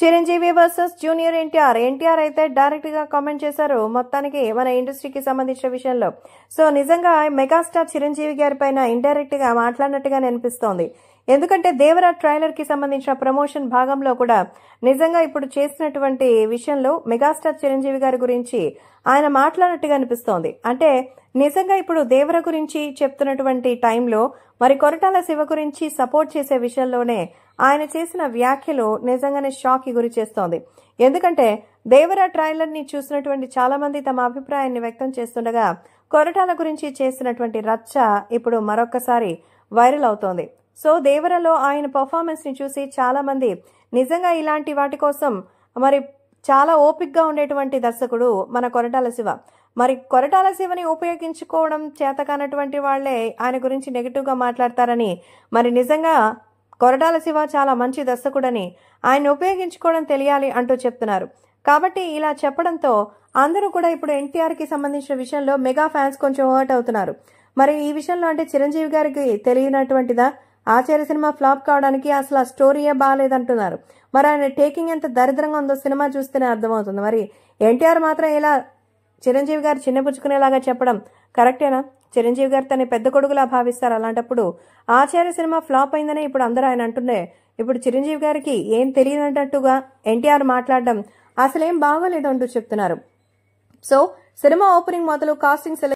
Chiranjeevi versus junior NTR NTR అయితే direct గా comment చేశారు మొత్తానికి మన ఇండస్ట్రీకి సంబంధించిన విషయంలో సో నిజంగా మెగాస్టార్ చిరంజీవి గారి పైన ఇండైరెక్ట్ గా మాట్లాడినట్టుగానే అనిపిస్తోంది ఎందుకంటే దేవరా ట్రైలర్ కి సంబంధించిన ప్రమోషన్ భాగంలో కూడా నిజంగా ఇప్పుడు చేసినటువంటి విషయంలో మెగాస్టార్ చిరంజీవి గారి గురించి ఆయన మాట్లాడినట్టుగా అనిపిస్తోంది అంటే నిజంగా ఇప్పుడు దేవర గురించి చెప్తున్నటువంటి టైంలో మరి కొరటాల శివ గురించి సపోర్ట్ చేసే విషయంలోనే ఆయన చేసిన వ్యాఖ్యలు నిజంగానే షాక్కి గురి చేస్తోంది ఎందుకంటే దేవరా ట్రైలర్ని చూసినటువంటి చాలామంది తమ అభిప్రాయాన్ని వ్యక్తం చేస్తుండగా కొరటాల గురించి చేసినటువంటి రచ్చ ఇప్పుడు మరొక్కసారి వైరల్ అవుతోంది సో దేవరలో ఆయన ని చూసి చాలామంది నిజంగా ఇలాంటి వాటి కోసం మరి చాలా ఓపిక్గా ఉండేటువంటి దర్శకుడు మన కొరటాల శివ మరి కొరటాల శివని ఉపయోగించుకోవడం చేతకానటువంటి వాళ్లే ఆయన గురించి గా మాట్లాడతారని మరి నిజంగా కొరటాల శివ చాలా మంచి దర్శకుడని ఆయన ఉపయోగించుకోవడం తెలియాలి అంటూ చెప్తున్నారు కాబట్టి ఇలా చెప్పడంతో అందరూ కూడా ఇప్పుడు ఎన్టీఆర్కి సంబంధించిన విషయంలో మెగా ఫ్యాన్స్ కొంచెం హర్ట్ అవుతున్నారు మరి ఈ విషయంలో అంటే చిరంజీవి గారికి తెలియనటువంటిదా ఆచార్య సినిమా ఫ్లాప్ కావడానికి అసలు ఆ స్టోరీయే బాగాలేదంటున్నారు మరి ఆయన టేకింగ్ ఎంత దరిద్రంగా ఉందో సినిమా చూస్తేనే అర్థమవుతుంది మరి ఎన్టీఆర్ మాత్రం ఇలా చిరంజీవి గారు చిన్నపుచ్చుకునేలాగా చెప్పడం కరెక్టేనా చిరంజీవి గారు తన పెద్ద కొడుకులా భావిస్తారు అలాంటప్పుడు ఆచార్య సినిమా ఫ్లాప్ అయిందనే ఇప్పుడు అందరూ ఆయన అంటుండే ఇప్పుడు చిరంజీవి గారికి ఏం తెలియనట్టుగా ఎన్టీఆర్ మాట్లాడడం అసలేం బాగోలేదు అంటూ చెప్తున్నారు సో సినిమా ఓపెనింగ్ మొదలు కాస్టింగ్